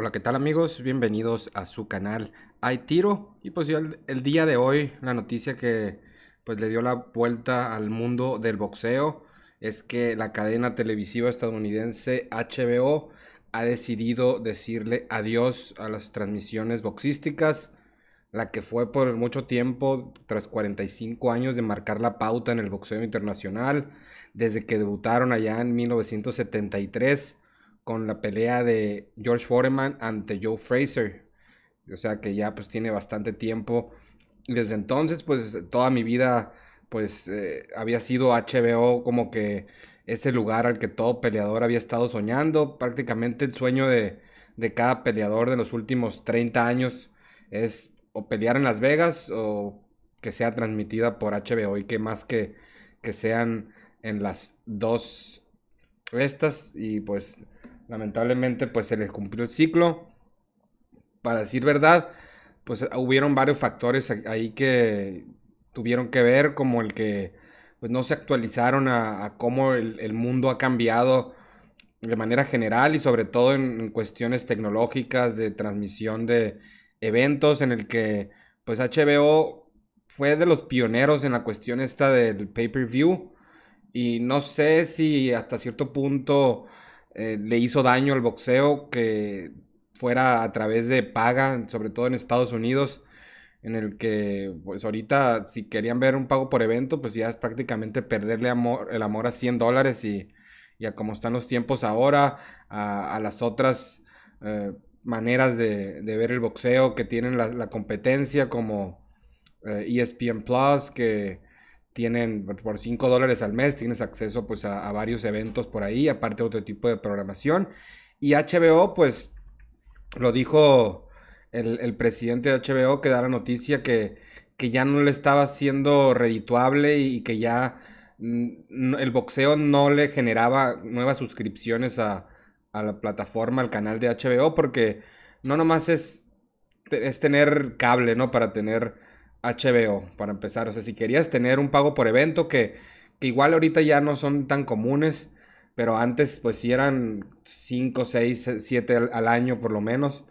Hola, ¿qué tal amigos? Bienvenidos a su canal Hay Tiro. Y pues el, día de hoy la noticia que pues le dio la vuelta al mundo del boxeo es que la cadena televisiva estadounidense HBO ha decidido decirle adiós a las transmisiones boxísticas, la que fue por mucho tiempo, tras 45 años de marcar la pauta en el boxeo internacional, desde que debutaron allá en 1973 con la pelea de George Foreman ante Joe Fraser. O sea que ya pues tiene bastante tiempo. Y desde entonces pues toda mi vida pues eh, había sido HBO como que ese lugar al que todo peleador había estado soñando. Prácticamente el sueño de, cada peleador de los últimos 30 años es o pelear en Las Vegas o que sea transmitida por HBO y que más que, que sean en las dos estas y pues lamentablemente pues se les cumplió el ciclo. Para decir verdad, pues hubieron varios factores ahí que tuvieron que ver, como el que pues no se actualizaron a, cómo el, mundo ha cambiado de manera general y sobre todo en, en, cuestiones tecnológicas de transmisión de eventos en el que pues HBO fue de los pioneros en la cuestión esta del pay-per-view y no sé si hasta cierto punto eh, le hizo daño al boxeo que fuera a través de paga, sobre todo en Estados Unidos, en el que pues ahorita si querían ver un pago por evento, pues ya es prácticamente perderle amor, el amor a 100 dólares y, a como están los tiempos ahora, a, las otras eh, maneras de, ver el boxeo que tienen la, competencia como ESPN eh, e Plus, que tienen por 5 dólares al mes, tienes acceso pues a, varios eventos por ahí, aparte de otro tipo de programación. Y HBO pues lo dijo el, presidente de HBO que da la noticia que, que ya no le estaba siendo redituable y, que ya mm, el boxeo no le generaba nuevas suscripciones a, a, la plataforma, al canal de HBO, porque no nomás es, es tener cable, ¿no? Para tener HBO, para empezar. O sea, si querías tener un pago por evento, que, igual ahorita ya no son tan comunes, pero antes pues si eran 5, 6, 7 al, año por lo menos.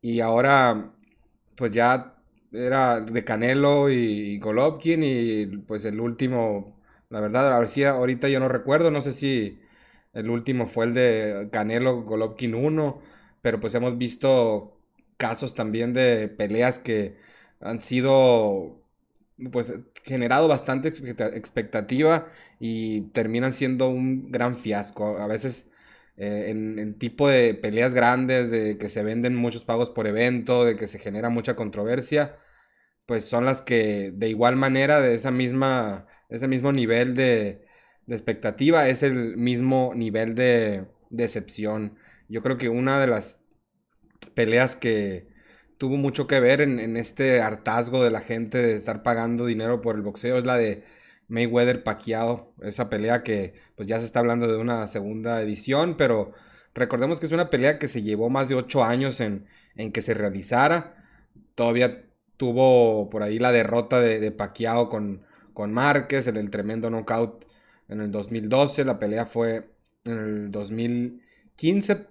Y ahora pues ya era de Canelo y Golovkin y pues el último, la verdad, a ahorita yo no recuerdo, no sé si el último fue el de Canelo Golovkin 1, pero pues hemos visto casos también de peleas que han sido pues generado bastante expectativa y terminan siendo un gran fiasco. A veces eh, en, tipo de peleas grandes, de que se venden muchos pagos por evento, de que se genera mucha controversia, pues son las que de igual manera, de esa misma, ese mismo nivel de, de expectativa, es el mismo nivel de decepción. Yo creo que una de las peleas que, tuvo mucho que ver en, este hartazgo de la gente de estar pagando dinero por el boxeo, es la de Mayweather Paquiao, esa pelea que pues ya se está hablando de una segunda edición, pero recordemos que es una pelea que se llevó más de ocho años en, que se realizara, todavía tuvo por ahí la derrota de, de con, con Márquez en el tremendo knockout en el 2012, la pelea fue en el 2015,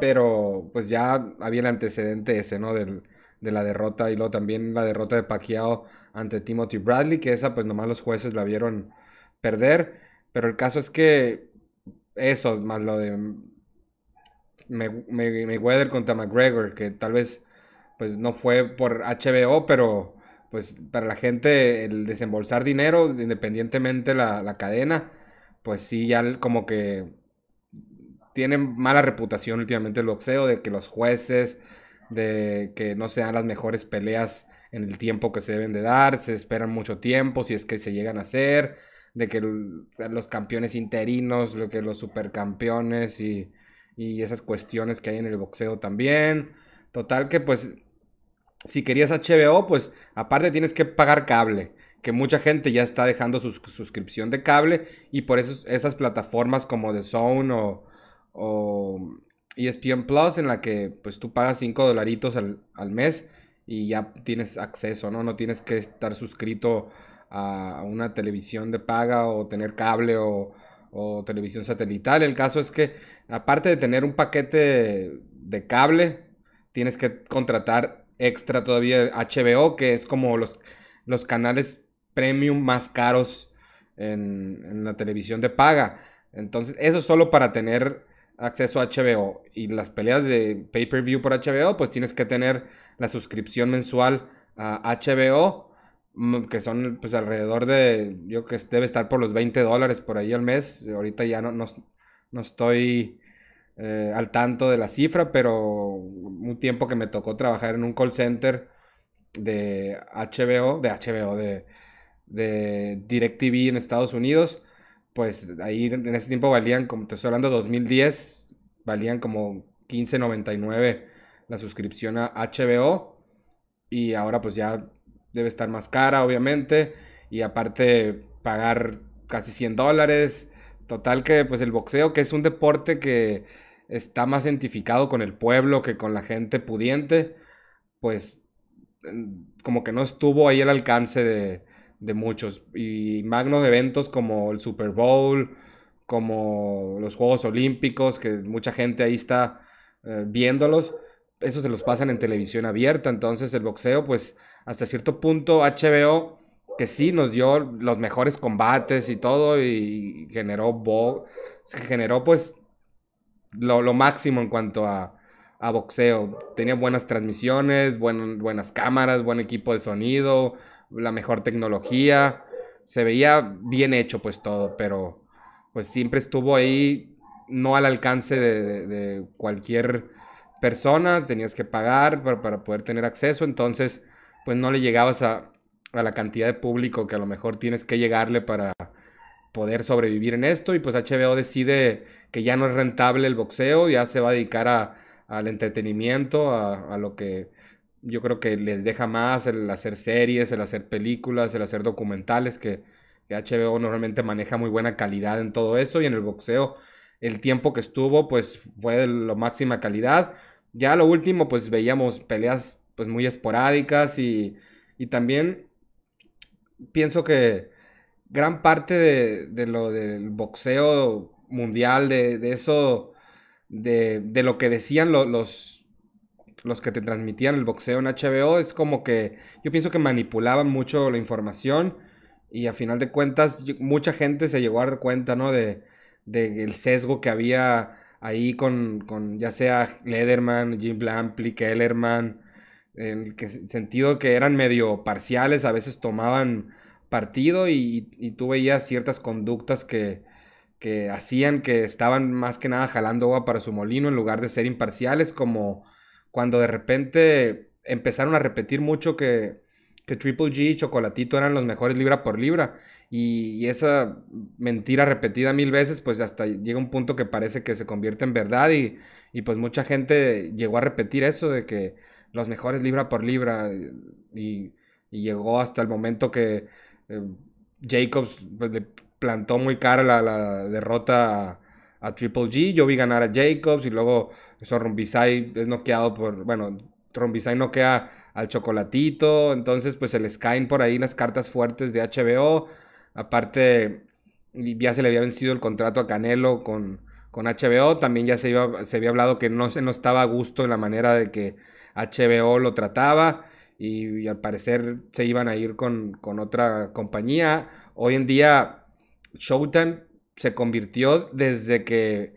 pero pues ya había el antecedente ese, ¿no? de la derrota y luego también la derrota de Pacquiao ante Timothy Bradley, que esa pues nomás los jueces la vieron perder. Pero el caso es que eso, más lo de Mayweather contra McGregor, que tal vez pues no fue por HBO, pero pues para la gente el desembolsar dinero, independientemente la, la cadena, pues sí, ya como que tienen mala reputación últimamente el boxeo, de que los jueces, de que no sean las mejores peleas en el tiempo que se deben de dar, se esperan mucho tiempo, si es que se llegan a hacer, de que los campeones interinos, lo que los supercampeones y, y esas cuestiones que hay en el boxeo también. Total que pues si querías HBO, pues aparte tienes que pagar cable, que mucha gente ya está dejando su suscripción de cable y por eso esas plataformas como The Zone o, o ESPN Plus, en la que pues tú pagas 5 dolaritos al, mes y ya tienes acceso, ¿no? No tienes que estar suscrito a una televisión de paga o tener cable o, televisión satelital. El caso es que, aparte de tener un paquete de cable, tienes que contratar extra todavía HBO, que es como los, los canales premium más caros en, la televisión de paga. Entonces, eso es solo para tener acceso a HBO y las peleas de pay-per-view por HBO, pues tienes que tener la suscripción mensual a HBO, mm, que son pues alrededor de, yo que debe estar por los 20 dólares por ahí al mes. Ahorita ya no, no, estoy eh, al tanto de la cifra, pero un tiempo que me tocó trabajar en un call center de HBO, de HBO, de, de DirecTV en Estados Unidos pues ahí en ese tiempo valían, como te estoy hablando, 2010, valían como 15.99 la suscripción a HBO. Y ahora pues ya debe estar más cara, obviamente. Y aparte pagar casi 100 dólares. Total que pues el boxeo, que es un deporte que está más identificado con el pueblo que con la gente pudiente, pues como que no estuvo ahí al alcance de, de muchos. Y magnos eventos como el Super Bowl, como los Juegos Olímpicos, que mucha gente ahí está eh, viéndolos, eso se los pasan en televisión abierta. Entonces el boxeo, pues hasta cierto punto HBO, que sí nos dio los mejores combates y todo, y generó, bo generó pues lo, máximo en cuanto a, boxeo. Tenía buenas transmisiones, buenas cámaras, buen equipo de sonido, la mejor tecnología, se veía bien hecho pues todo, pero pues siempre estuvo ahí, no al alcance de, cualquier persona, tenías que pagar para, poder tener acceso, entonces pues no le llegabas a, la cantidad de público que a lo mejor tienes que llegarle para poder sobrevivir en esto y pues HBO decide que ya no es rentable el boxeo, ya se va a dedicar a, al entretenimiento, a, lo que yo creo que les deja más el hacer series, el hacer películas, el hacer documentales, que, que, HBO normalmente maneja muy buena calidad en todo eso y en el boxeo. El tiempo que estuvo, pues fue de la máxima calidad. Ya lo último, pues veíamos peleas pues muy esporádicas y, y también pienso que gran parte de, lo del boxeo mundial, de, eso, de, de, lo que decían los los que te transmitían el boxeo en HBO, es como que yo pienso que manipulaban mucho la información y a final de cuentas mucha gente se llegó a dar cuenta, ¿no? De, de el sesgo que había ahí con, con ya sea Lederman, Jim Blampley, Kellerman, en el que, sentido que eran medio parciales, a veces tomaban partido y, y tú veías ciertas conductas que, que hacían que estaban más que nada jalando agua para su molino en lugar de ser imparciales como cuando de repente empezaron a repetir mucho que, Triple G y Chocolatito eran los mejores libra por libra. Y, esa mentira repetida mil veces, pues hasta llega un punto que parece que se convierte en verdad. Y, pues mucha gente llegó a repetir eso de que los mejores libra por libra. Y, llegó hasta el momento que eh, Jacobs pues, le plantó muy cara la derrota a Triple G. Yo vi ganar a Jacobs y luego eso Rombisay es noqueado por, bueno, Rombisay noquea al Chocolatito. Entonces, pues se les caen por ahí las cartas fuertes de HBO. Aparte, ya se le había vencido el contrato a Canelo con, con HBO. También ya se, iba, se había hablado que no, se no estaba a gusto en la manera de que HBO lo trataba. Y, y al parecer se iban a ir con, con otra compañía. Hoy en día, Showtime se convirtió desde que.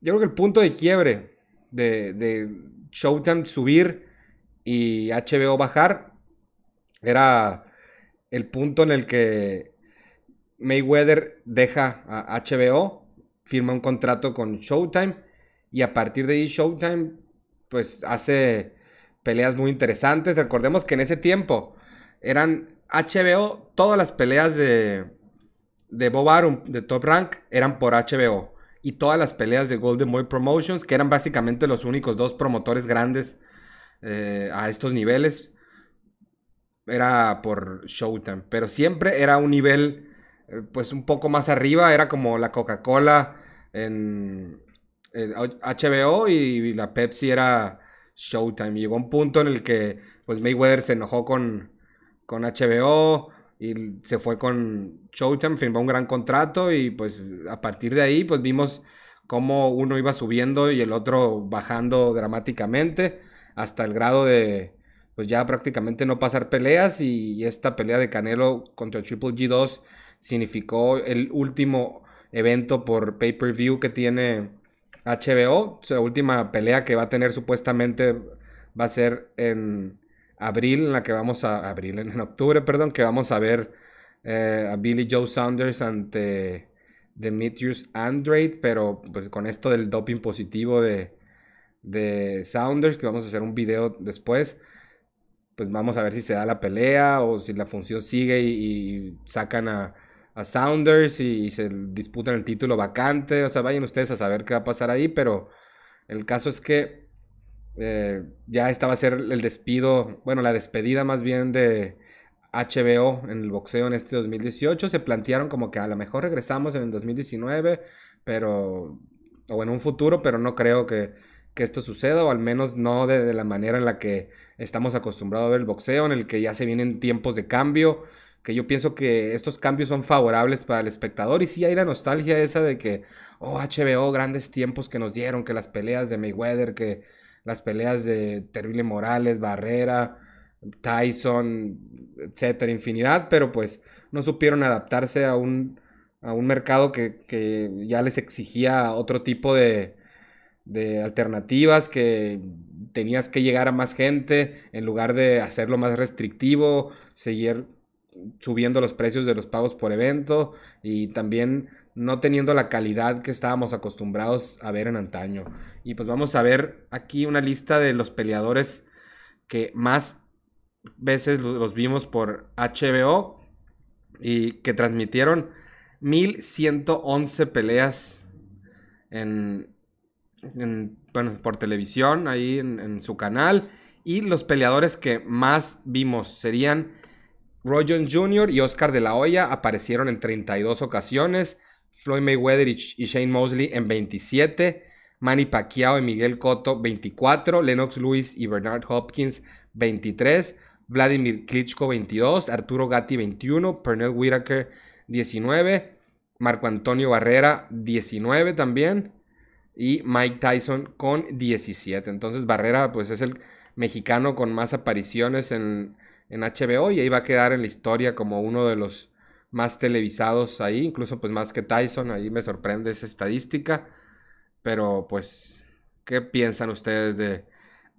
Yo creo que el punto de quiebre de, Showtime subir y HBO bajar era el punto en el que Mayweather deja a HBO, firma un contrato con Showtime y a partir de ahí Showtime pues hace peleas muy interesantes. Recordemos que en ese tiempo eran HBO todas las peleas de, de Bob Arum de Top Rank eran por HBO. Y todas las peleas de Golden Boy Promotions, que eran básicamente los únicos dos promotores grandes eh, a estos niveles, era por Showtime. Pero siempre era un nivel, eh, pues un poco más arriba, era como la Coca-Cola en, HBO y, y la Pepsi era Showtime. Llegó un punto en el que pues Mayweather se enojó con, con HBO y se fue con Showtime, firmó un gran contrato y pues a partir de ahí pues vimos cómo uno iba subiendo y el otro bajando dramáticamente hasta el grado de pues ya prácticamente no pasar peleas y, esta pelea de Canelo contra el Triple G2 significó el último evento por pay-per-view que tiene HBO, la última pelea que va a tener supuestamente va a ser en abril, en la que vamos a. abril, en octubre, perdón, que vamos a ver eh, a Billy Joe Saunders ante Demetrius Andrade, pero pues con esto del doping positivo de, de Saunders, que vamos a hacer un video después. Pues vamos a ver si se da la pelea o si la función sigue y, sacan a, a Sounders y, y, se disputan el título vacante. O sea, vayan ustedes a saber qué va a pasar ahí, pero el caso es que eh, ya estaba a ser el despido, bueno, la despedida más bien de HBO en el boxeo en este 2018. Se plantearon como que a lo mejor regresamos en el 2019, pero, o en un futuro, pero no creo que, que esto suceda, o al menos no de, de, la manera en la que estamos acostumbrados a ver el boxeo, en el que ya se vienen tiempos de cambio, que yo pienso que estos cambios son favorables para el espectador, y sí hay la nostalgia esa de que, oh, HBO, grandes tiempos que nos dieron, que las peleas de Mayweather, que las peleas de Terrible Morales, Barrera, Tyson, etcétera, infinidad, pero pues no supieron adaptarse a un, a un mercado que, ya les exigía otro tipo de, de alternativas, que tenías que llegar a más gente en lugar de hacerlo más restrictivo, seguir subiendo los precios de los pagos por evento y también no teniendo la calidad que estábamos acostumbrados a ver en antaño. Y pues vamos a ver aquí una lista de los peleadores que más veces los vimos por HBO y que transmitieron 1111 peleas en, bueno, por televisión ahí en, su canal. Y los peleadores que más vimos serían Roger Jr. y Oscar de la Hoya. Aparecieron en 32 ocasiones. Floyd Mayweather y, Shane Mosley en 27, Manny Pacquiao y Miguel Cotto 24, Lennox Lewis y Bernard Hopkins 23, Vladimir Klitschko 22, Arturo Gatti 21, Pernell Whitaker 19, Marco Antonio Barrera 19 también y Mike Tyson con 17. Entonces Barrera pues es el mexicano con más apariciones en, en HBO y ahí va a quedar en la historia como uno de los más televisados ahí, incluso pues más que Tyson, ahí me sorprende esa estadística, pero pues, ¿qué piensan ustedes de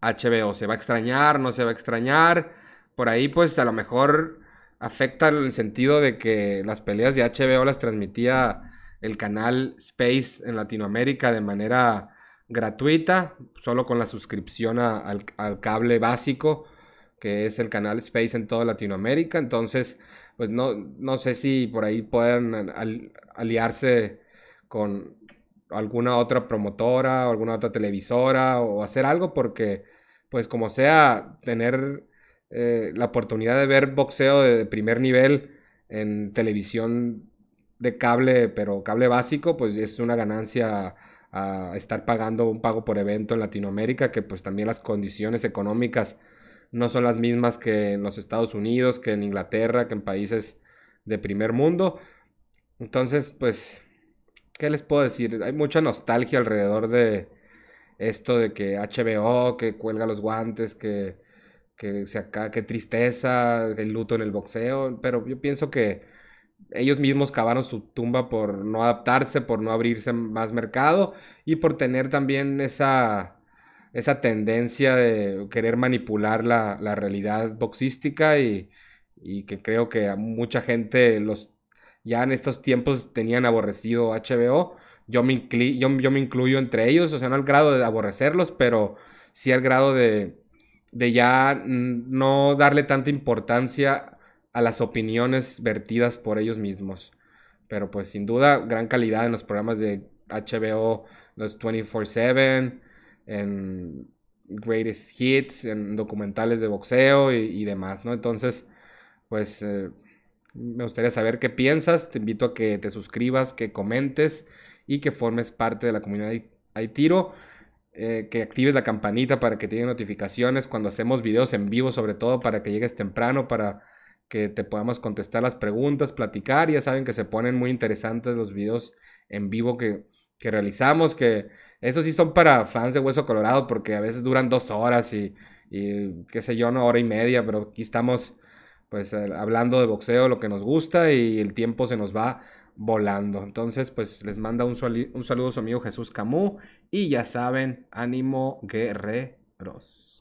HBO? ¿Se va a extrañar? ¿No se va a extrañar? Por ahí pues a lo mejor afecta el sentido de que las peleas de HBO las transmitía el canal Space en Latinoamérica de manera gratuita, solo con la suscripción al cable básico que es el canal Space en toda Latinoamérica. Entonces, pues no, no sé si por ahí pueden aliarse con alguna otra promotora o alguna otra televisora o hacer algo porque, pues como sea, tener eh, la oportunidad de ver boxeo de primer nivel en televisión de cable, pero cable básico, pues es una ganancia a estar pagando un pago por evento en Latinoamérica, que pues también las condiciones económicas no son las mismas que en los Estados Unidos, que en Inglaterra, que en países de primer mundo. Entonces, pues, ¿qué les puedo decir? Hay mucha nostalgia alrededor de esto de que HBO, que cuelga los guantes, que, que se que tristeza, el luto en el boxeo, pero yo pienso que ellos mismos cavaron su tumba por no adaptarse, por no abrirse más mercado y por tener también esa esa tendencia de querer manipular la, realidad boxística y, que creo que mucha gente los ya en estos tiempos tenían aborrecido HBO. Yo me, yo, yo me incluyo entre ellos, o sea, no al grado de aborrecerlos, pero sí al grado de, de ya no darle tanta importancia a las opiniones vertidas por ellos mismos. Pero pues sin duda, gran calidad en los programas de HBO, los 24/7 en greatest hits, en documentales de boxeo y, demás, ¿no? Entonces, pues eh, me gustaría saber qué piensas, te invito a que te suscribas, que comentes y que formes parte de la comunidad Aitiro. Eh, que actives la campanita para que te lleguen notificaciones cuando hacemos videos en vivo, sobre todo para que llegues temprano, para que te podamos contestar las preguntas, platicar. Ya saben que se ponen muy interesantes los videos en vivo que, que realizamos, que esos sí son para fans de Hueso Colorado porque a veces duran dos horas y, qué sé yo, una hora y media, pero aquí estamos pues eh, hablando de boxeo, lo que nos gusta y el tiempo se nos va volando. Entonces, pues les manda un, un saludo a su amigo Jesús Camus y ya saben, ánimo guerreros.